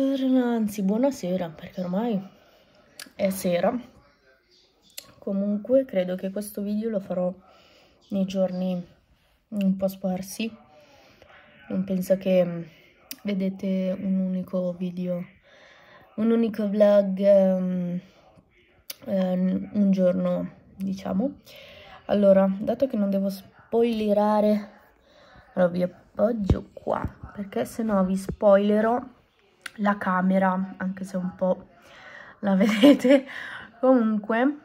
Buongiorno, anzi buonasera, perché ormai è sera. Comunque credo che questo video lo farò nei giorni un po' sparsi. Non penso che vedete un unico video, un unico vlog um, um, un giorno, diciamo. Allora, dato che non devo spoilerare, allora vi appoggio qua, perché se no vi spoilerò la camera, anche se un po' la vedete. Comunque,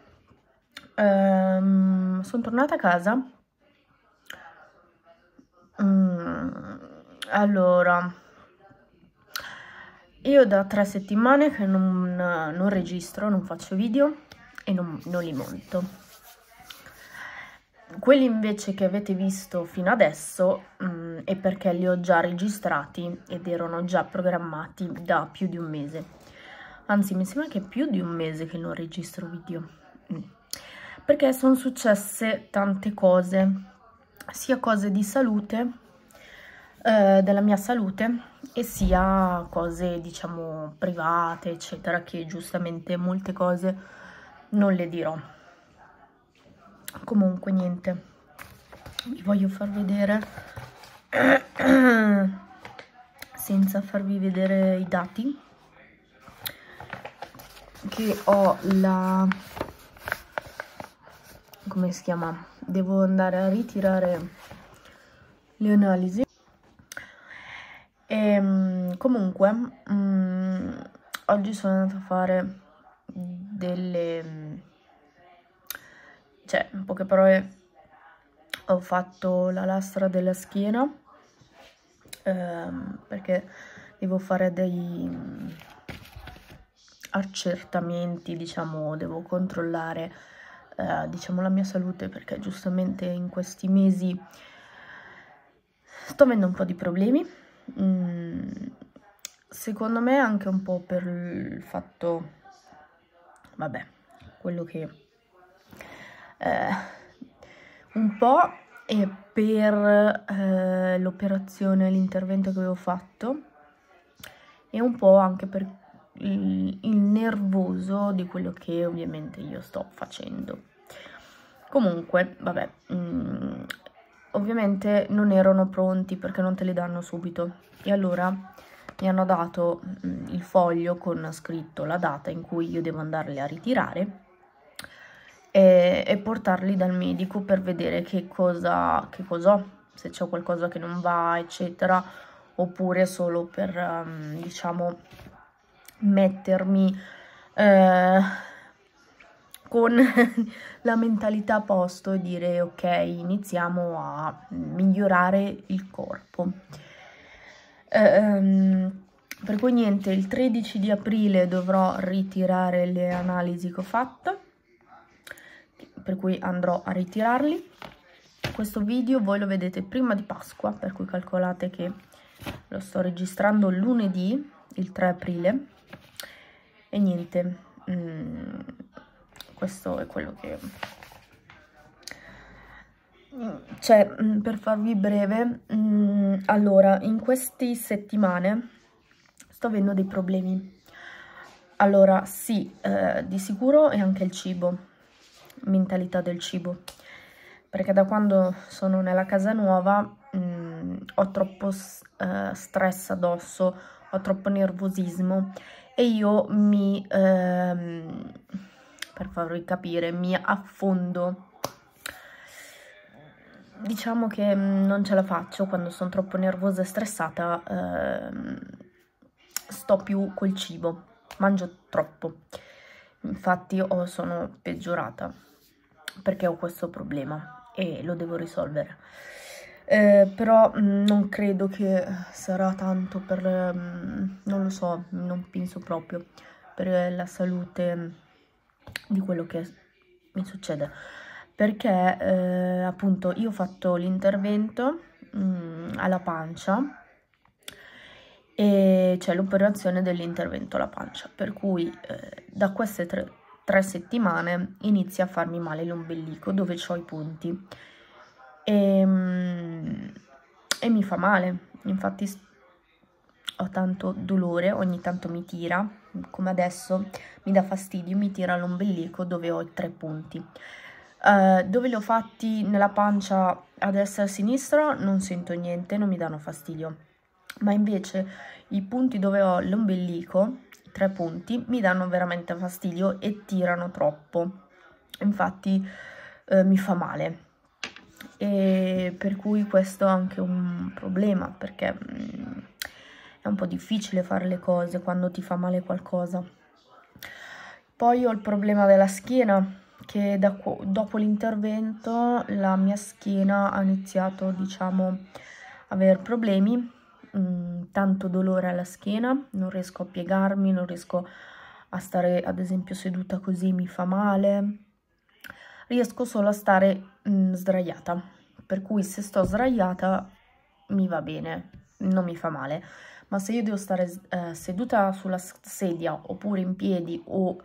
ehm, sono tornata a casa. Mm, allora, io da tre settimane che non, non registro, non faccio video e non, non li monto quelli invece che avete visto fino adesso mh, mm, e perché li ho già registrati ed erano già programmati da più di un mese. Anzi, mi sembra che è più di un mese che non registro video. Mm. Perché sono successe tante cose, sia cose di salute, eh, della mia salute, e sia cose, diciamo, private, eccetera, che giustamente molte cose non le dirò. Comunque, niente vi voglio far vedere senza farvi vedere i dati che ho la come si chiama devo andare a ritirare le analisi e ehm, comunque mh, mm, oggi sono andata a fare delle mm, cioè in poche parole ho fatto la lastra della schiena ehm, perché devo fare dei mm, accertamenti, diciamo, devo controllare eh, diciamo la mia salute perché giustamente in questi mesi sto avendo un po' di problemi. Mm, secondo me anche un po' per il fatto, vabbè, quello che... Eh, un po' e per eh, l'operazione, l'intervento che avevo fatto e un po' anche per il, il nervoso di quello che ovviamente io sto facendo. Comunque, vabbè, mh, mm, ovviamente non erano pronti perché non te li danno subito e allora mi hanno dato mh, mm, il foglio con scritto la data in cui io devo andarli a ritirare e, e portarli dal medico per vedere che cosa, che cosa ho, se c'è qualcosa che non va, eccetera, oppure solo per, um, diciamo, mettermi eh, con la mentalità a posto e dire ok, iniziamo a migliorare il corpo. Ehm, per cui niente, il 13 di aprile dovrò ritirare le analisi che ho fatto per cui andrò a ritirarli. Questo video voi lo vedete prima di Pasqua, per cui calcolate che lo sto registrando lunedì, il 3 aprile. E niente, mm, questo è quello che... Mm, cioè, mm, per farvi breve, mm, allora, in queste settimane sto avendo dei problemi. Allora, sì, eh, di sicuro è anche il cibo mentalità del cibo, perché da quando sono nella casa nuova mh, mm, ho troppo uh, stress addosso, ho troppo nervosismo e io mi, ehm, per farvi capire, mi affondo. Diciamo che mm, non ce la faccio quando sono troppo nervosa e stressata, ehm, sto più col cibo, mangio troppo. Infatti oh, sono peggiorata perché ho questo problema e lo devo risolvere. Eh, però mm, non credo che sarà tanto per, mm, non lo so, non penso proprio, per la salute mm, di quello che mi succede. Perché eh, appunto io ho fatto l'intervento alla pancia e c'è l'operazione dell'intervento alla pancia, per cui eh, da queste tre tre settimane inizia a farmi male l'ombelico dove ho i punti e, ehm, e, mi fa male infatti ho tanto dolore ogni tanto mi tira come adesso mi dà fastidio mi tira l'ombelico dove ho i tre punti uh, dove li ho fatti nella pancia a destra e a sinistra non sento niente non mi danno fastidio ma invece i punti dove ho l'ombelico tre punti mi danno veramente fastidio e tirano troppo infatti eh, mi fa male e per cui questo è anche un problema perché mh, mm, è un po' difficile fare le cose quando ti fa male qualcosa poi ho il problema della schiena che da, dopo l'intervento la mia schiena ha iniziato diciamo a avere problemi Mm, tanto dolore alla schiena, non riesco a piegarmi, non riesco a stare ad esempio seduta così, mi fa male, riesco solo a stare mh, mm, sdraiata, per cui se sto sdraiata mi va bene, non mi fa male, ma se io devo stare eh, seduta sulla sedia oppure in piedi o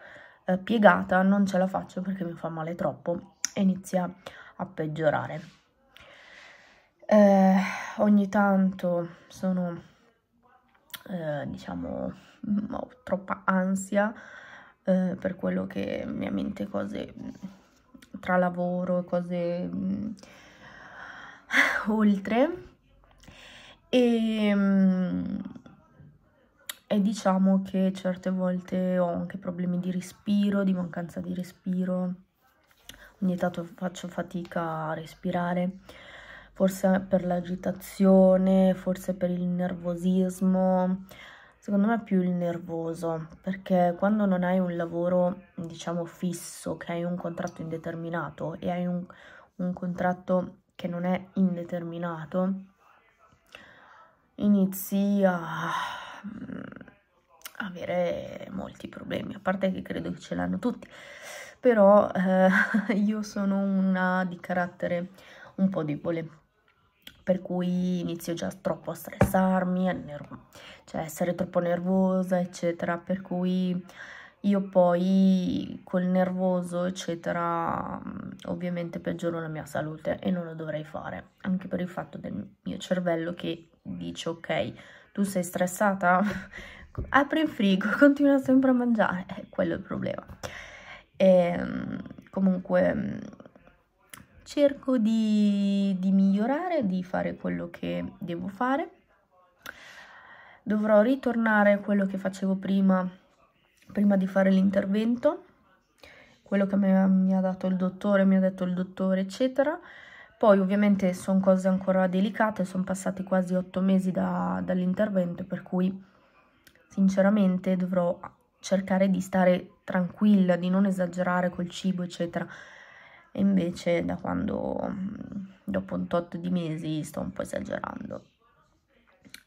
eh, piegata non ce la faccio perché mi fa male troppo e inizia a peggiorare eh, ogni tanto sono, eh, diciamo, mm, ho troppa ansia eh, per quello che mia mente cose mm, tra lavoro e cose mh, mm, oltre e, mh, e diciamo che certe volte ho anche problemi di respiro, di mancanza di respiro, ogni tanto faccio fatica a respirare forse per l'agitazione, forse per il nervosismo, secondo me è più il nervoso, perché quando non hai un lavoro, diciamo, fisso, che hai un contratto indeterminato e hai un, un contratto che non è indeterminato, inizi a mm, avere molti problemi, a parte che credo che ce l'hanno tutti, però eh, io sono una di carattere un po' debole, per cui inizio già troppo a stressarmi, a cioè essere troppo nervosa, eccetera, per cui io poi col nervoso, eccetera, mm, ovviamente peggioro la mia salute e non lo dovrei fare, anche per il fatto del mio cervello che dice ok, tu sei stressata, apri il frigo, continua sempre a mangiare, eh, quello è il problema. E, ehm, comunque mm, cerco di, di migliorare, di fare quello che devo fare. Dovrò ritornare a quello che facevo prima, prima di fare l'intervento, quello che mi ha dato il dottore, mi ha detto il dottore, eccetera. Poi ovviamente sono cose ancora delicate, sono passati quasi otto mesi da, dall'intervento, per cui sinceramente dovrò cercare di stare tranquilla, di non esagerare col cibo, eccetera e invece da quando mm, dopo un tot di mesi sto un po' esagerando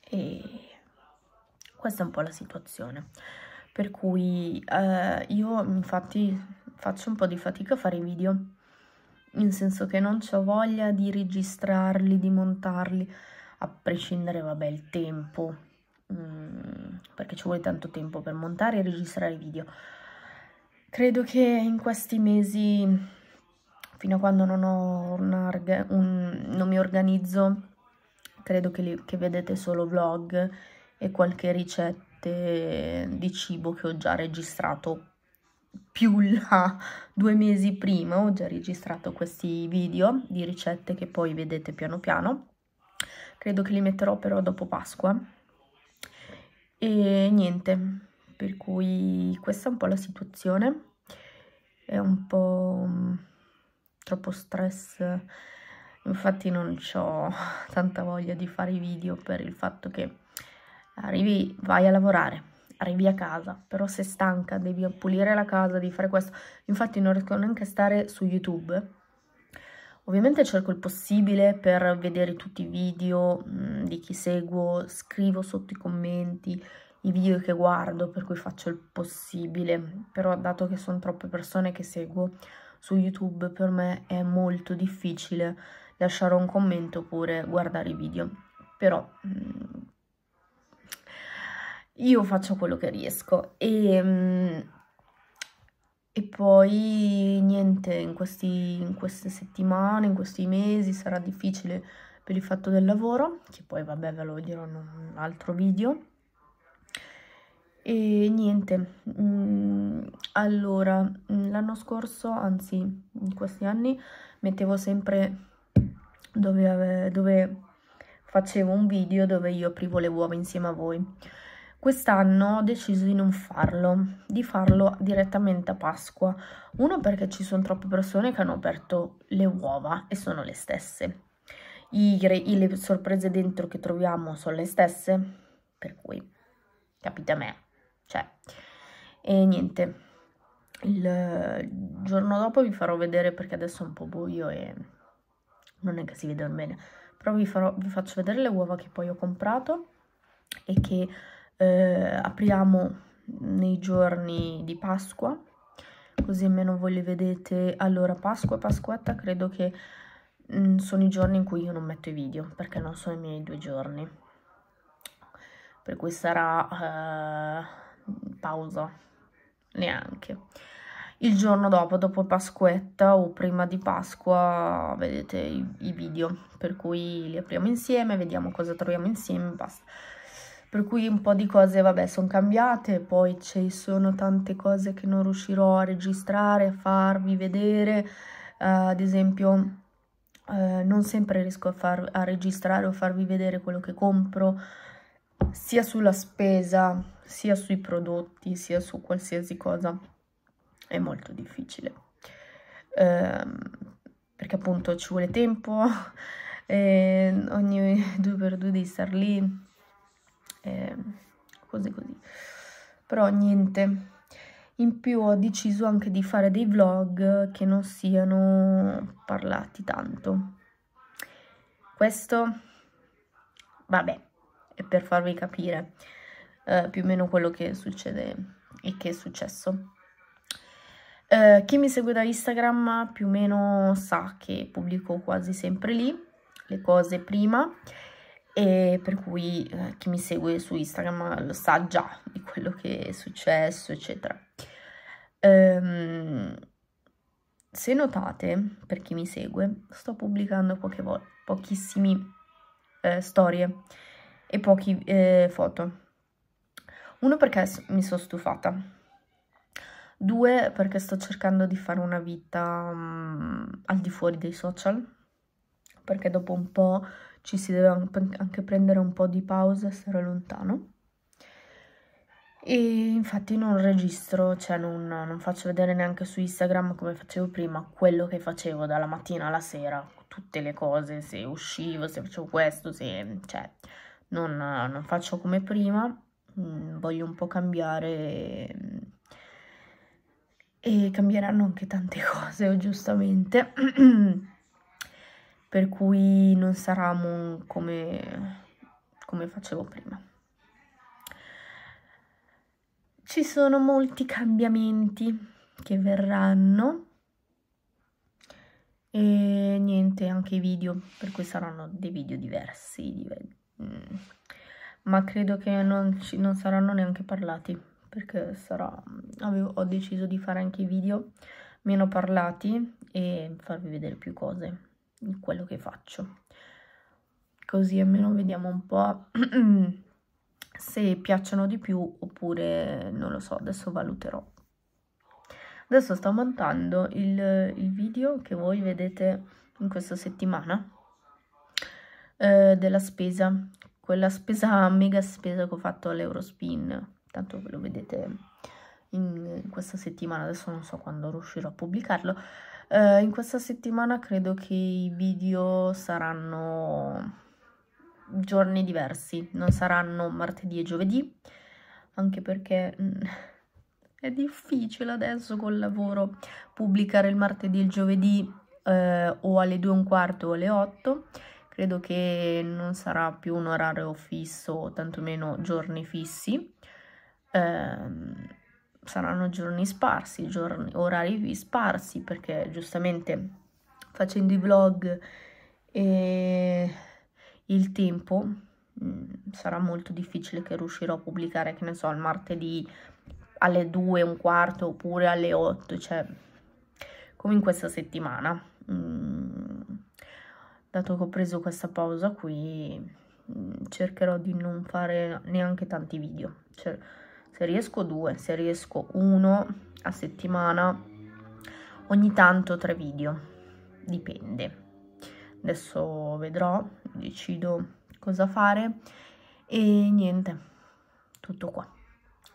e questa è un po' la situazione per cui eh, io infatti faccio un po' di fatica a fare i video nel senso che non ho voglia di registrarli, di montarli a prescindere vabbè il tempo mm, perché ci vuole tanto tempo per montare e registrare i video credo che in questi mesi fino a quando non, ho una, un, non mi organizzo, credo che, li, che vedete solo vlog e qualche ricette di cibo che ho già registrato più là due mesi prima ho già registrato questi video di ricette che poi vedete piano piano credo che li metterò però dopo Pasqua e niente per cui questa è un po' la situazione è un po' troppo stress infatti non ho tanta voglia di fare i video per il fatto che arrivi, vai a lavorare, arrivi a casa, però sei stanca, devi pulire la casa, devi fare questo, infatti non riesco neanche a stare su YouTube. Ovviamente cerco il possibile per vedere tutti i video mh, mm, di chi seguo, scrivo sotto i commenti, i video che guardo, per cui faccio il possibile, però dato che sono troppe persone che seguo, su YouTube per me è molto difficile lasciare un commento oppure guardare i video. Però mm, io faccio quello che riesco e, mm, e poi niente, in, questi, in queste settimane, in questi mesi sarà difficile per il fatto del lavoro, che poi vabbè ve lo dirò in un altro video e niente, mm, allora, mm, l'anno scorso, anzi in questi anni, mettevo sempre dove, dove facevo un video dove io aprivo le uova insieme a voi. Quest'anno ho deciso di non farlo, di farlo direttamente a Pasqua. Uno perché ci sono troppe persone che hanno aperto le uova e sono le stesse. I, i, le sorprese dentro che troviamo sono le stesse, per cui capite a me c'è. Cioè, e niente, il giorno dopo vi farò vedere perché adesso è un po' buio e non è che si vedono bene. Però vi, farò, vi faccio vedere le uova che poi ho comprato e che eh, apriamo nei giorni di Pasqua. Così almeno voi le vedete. Allora, Pasqua e Pasquetta credo che mh, mm, sono i giorni in cui io non metto i video perché non sono i miei due giorni. Per cui sarà... Eh Mm, pausa neanche. Il giorno dopo, dopo Pasquetta o prima di Pasqua, vedete i, i video, per cui li apriamo insieme, vediamo cosa troviamo insieme, basta. Per cui un po' di cose, vabbè, sono cambiate, poi ci sono tante cose che non riuscirò a registrare, a farvi vedere, uh, ad esempio... Uh, non sempre riesco a, far, a registrare o farvi vedere quello che compro, sia sulla spesa, sia sui prodotti, sia su qualsiasi cosa, è molto difficile. Ehm, perché appunto ci vuole tempo, e ehm, ogni due per due devi star lì, eh, cose così. Però niente, in più ho deciso anche di fare dei vlog che non siano parlati tanto. Questo, vabbè è per farvi capire eh, più o meno quello che succede e che è successo. Eh, chi mi segue da Instagram più o meno sa che pubblico quasi sempre lì le cose prima e per cui eh, chi mi segue su Instagram lo sa già di quello che è successo, eccetera. Ehm, se notate, per chi mi segue, sto pubblicando poche pochissime eh, storie e poche eh, foto. Uno perché mi sono stufata, due perché sto cercando di fare una vita um, al di fuori dei social, perché dopo un po' ci si deve anche prendere un po' di pausa e stare lontano. E infatti non registro, cioè non, non, faccio vedere neanche su Instagram come facevo prima quello che facevo dalla mattina alla sera, tutte le cose, se uscivo, se facevo questo, se... cioè non, non faccio come prima, mm, voglio un po' cambiare mm, e, cambieranno anche tante cose, giustamente. per cui non sarà come, come facevo prima. Ci sono molti cambiamenti che verranno e niente anche i video per cui saranno dei video diversi Mm. ma credo che non, ci, non, saranno neanche parlati perché sarà, avevo, ho deciso di fare anche video meno parlati e farvi vedere più cose di quello che faccio così almeno vediamo un po' se piacciono di più oppure non lo so adesso valuterò adesso sto montando il, il video che voi vedete in questa settimana eh, della spesa, quella spesa mega spesa che ho fatto all'Eurospin, tanto ve lo vedete in questa settimana, adesso non so quando riuscirò a pubblicarlo, eh, in questa settimana credo che i video saranno giorni diversi, non saranno martedì e giovedì, anche perché mh, mm, è difficile adesso col lavoro pubblicare il martedì e il giovedì eh, o alle 2 e un quarto o alle 8 credo che non sarà più un orario fisso o tantomeno giorni fissi, eh, saranno giorni sparsi, giorni, orari sparsi perché giustamente facendo i vlog e il tempo mm, sarà molto difficile che riuscirò a pubblicare, che ne so, il martedì alle 2 un quarto oppure alle 8, cioè comunque questa settimana dato che ho preso questa pausa qui mm, cercherò di non fare neanche tanti video cioè, se riesco due se riesco uno a settimana ogni tanto tre video dipende adesso vedrò decido cosa fare e niente tutto qua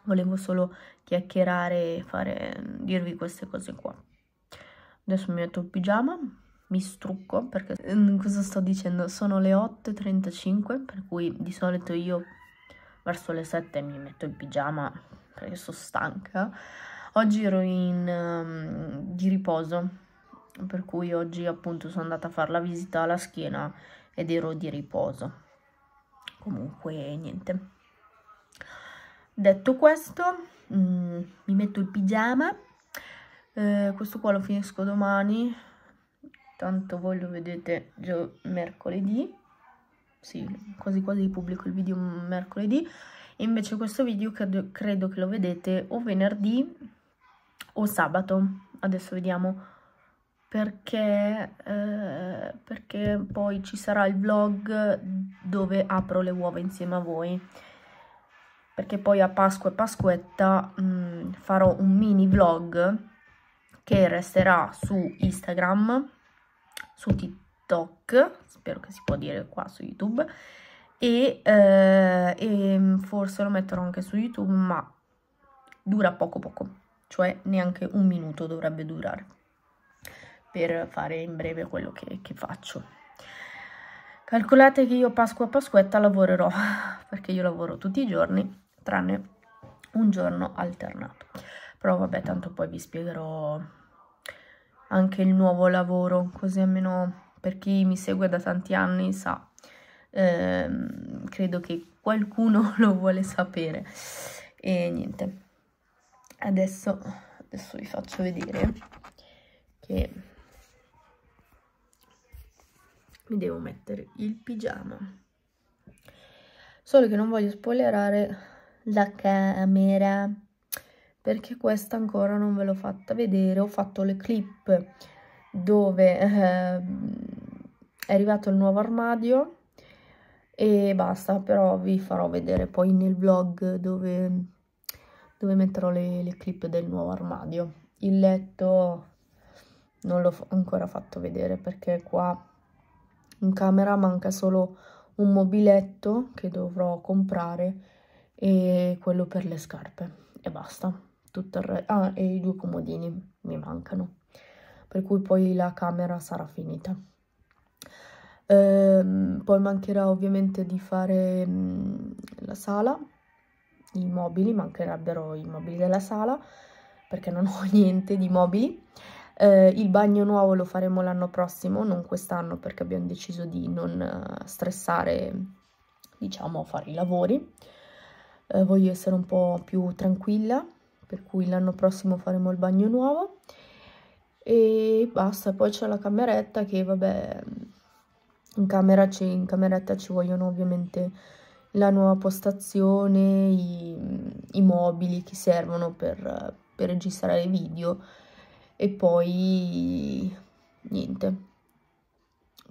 volevo solo chiacchierare e fare dirvi queste cose qua adesso mi metto il pigiama mi strucco perché mm, cosa sto dicendo? Sono le 8.35 per cui di solito io verso le 7 mi metto in pigiama perché sono stanca. Oggi ero in, um, di riposo per cui oggi appunto sono andata a fare la visita alla schiena ed ero di riposo. Comunque niente. Detto questo, mh, mm, mi metto il pigiama. Eh, questo qua lo finisco domani tanto voi lo vedete mercoledì, sì, quasi quasi pubblico il video mercoledì, invece questo video credo, credo che lo vedete o venerdì o sabato, adesso vediamo, perché, eh, perché poi ci sarà il vlog dove apro le uova insieme a voi perché poi a Pasqua e Pasquetta mh, mm, farò un mini vlog che resterà su Instagram su TikTok, spero che si può dire qua su YouTube, e, eh, e mm, forse lo metterò anche su YouTube, ma dura poco poco, cioè neanche un minuto dovrebbe durare per fare in breve quello che, che faccio. Calcolate che io Pasqua a Pasquetta lavorerò, perché io lavoro tutti i giorni, tranne un giorno alternato. Però vabbè, tanto poi vi spiegherò anche il nuovo lavoro, così almeno per chi mi segue da tanti anni sa. Ehm, credo che qualcuno lo vuole sapere. E niente, adesso, adesso vi faccio vedere che mi devo mettere il pigiama. Solo che non voglio spoilerare la camera perché questa ancora non ve l'ho fatta vedere, ho fatto le clip dove eh, è arrivato il nuovo armadio e basta, però vi farò vedere poi nel vlog dove, dove metterò le, le clip del nuovo armadio. Il letto non l'ho ancora fatto vedere perché qua in camera manca solo un mobiletto che dovrò comprare e quello per le scarpe e basta tutto il resto, ah, e i due comodini mi mancano, per cui poi la camera sarà finita. Ehm, poi mancherà ovviamente di fare mh, la sala, i mobili, mancherebbero i mobili della sala, perché non ho niente di mobili. Eh, il bagno nuovo lo faremo l'anno prossimo, non quest'anno perché abbiamo deciso di non eh, stressare, diciamo, a fare i lavori. Eh, voglio essere un po' più tranquilla per cui l'anno prossimo faremo il bagno nuovo e basta, poi c'è la cameretta che vabbè in, camera in cameretta ci vogliono ovviamente la nuova postazione, i, i mobili che servono per, per registrare video e poi niente,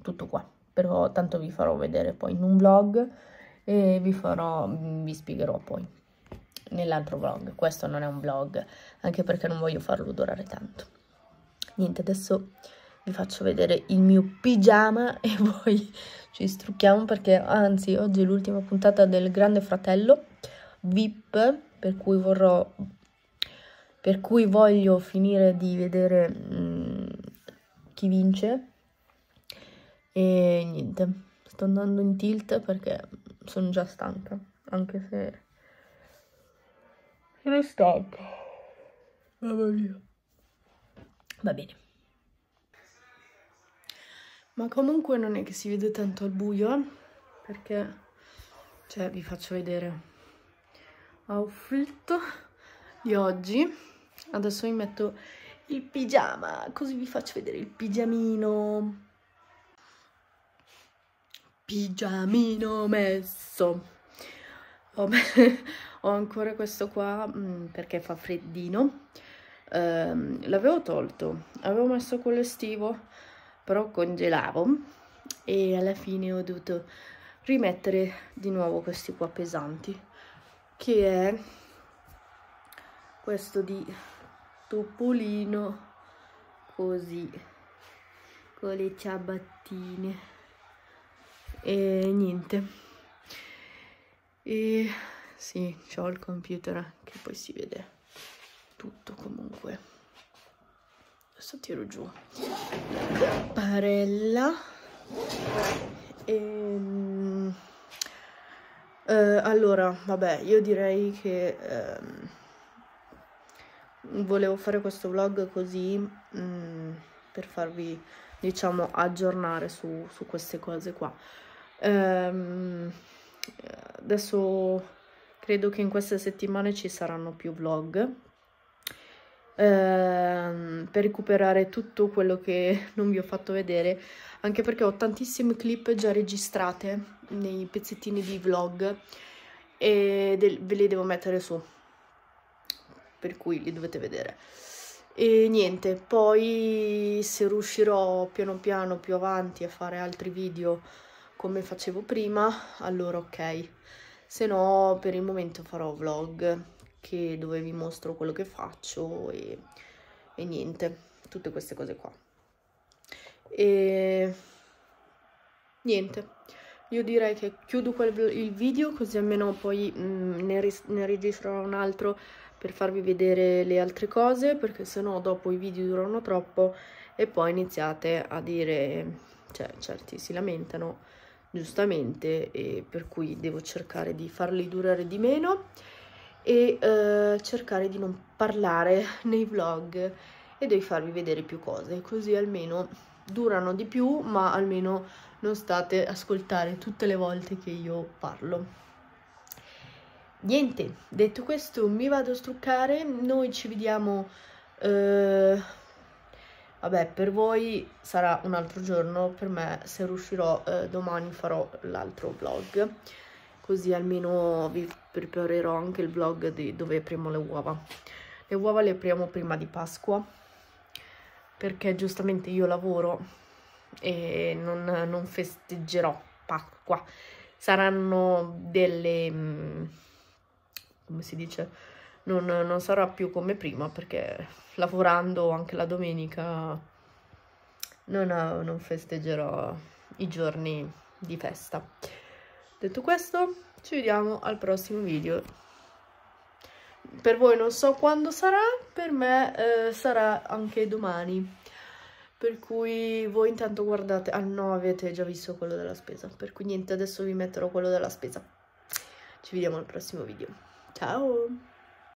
tutto qua, però tanto vi farò vedere poi in un vlog e vi farò, vi spiegherò poi nell'altro vlog, questo non è un vlog, anche perché non voglio farlo durare tanto. Niente, adesso vi faccio vedere il mio pigiama e poi ci strucchiamo perché anzi oggi è l'ultima puntata del Grande Fratello VIP, per cui vorrò per cui voglio finire di vedere mh, mm, chi vince e niente sto andando in tilt perché sono già stanca anche se sono stanca. Mamma mia. Va bene. Ma comunque non è che si vede tanto al buio, perché... Cioè, vi faccio vedere. Ho fritto di oggi. Adesso mi metto il pigiama, così vi faccio vedere il pigiamino. Pigiamino messo ho, ho ancora questo qua mm, perché fa freddino, ehm, l'avevo tolto, avevo messo quello estivo, però congelavo e alla fine ho dovuto rimettere di nuovo questi qua pesanti, che è questo di topolino così con le ciabattine e niente e sì, ho il computer che poi si vede tutto comunque. Adesso tiro giù. Parella. E... Ehm, eh, allora, vabbè, io direi che ehm, volevo fare questo vlog così mh, mm, per farvi, diciamo, aggiornare su, su queste cose qua. Ehm, adesso credo che in queste settimane ci saranno più vlog ehm, per recuperare tutto quello che non vi ho fatto vedere anche perché ho tantissime clip già registrate nei pezzettini di vlog e ve li devo mettere su per cui li dovete vedere e niente poi se riuscirò piano piano più avanti a fare altri video come facevo prima, allora ok. Se no, per il momento farò vlog che dove vi mostro quello che faccio e, e niente, tutte queste cose qua. E niente, io direi che chiudo quel, il video così almeno poi mh, mm, ne, ne registrerò un altro per farvi vedere le altre cose perché sennò dopo i video durano troppo e poi iniziate a dire, cioè certi si lamentano giustamente, e per cui devo cercare di farli durare di meno e eh, cercare di non parlare nei vlog e devi farvi vedere più cose, così almeno durano di più, ma almeno non state a ascoltare tutte le volte che io parlo. Niente, detto questo mi vado a struccare, noi ci vediamo eh, Vabbè, per voi sarà un altro giorno, per me se riuscirò eh, domani farò l'altro vlog, così almeno vi preparerò anche il vlog di dove apriamo le uova. Le uova le apriamo prima di Pasqua, perché giustamente io lavoro e non, non festeggerò Pasqua. Saranno delle... Mm, come si dice? non, non sarà più come prima perché lavorando anche la domenica non, non festeggerò i giorni di festa. Detto questo, ci vediamo al prossimo video. Per voi non so quando sarà, per me eh, sarà anche domani. Per cui voi intanto guardate... Ah no, avete già visto quello della spesa. Per cui niente, adesso vi metterò quello della spesa. Ci vediamo al prossimo video. Ciao!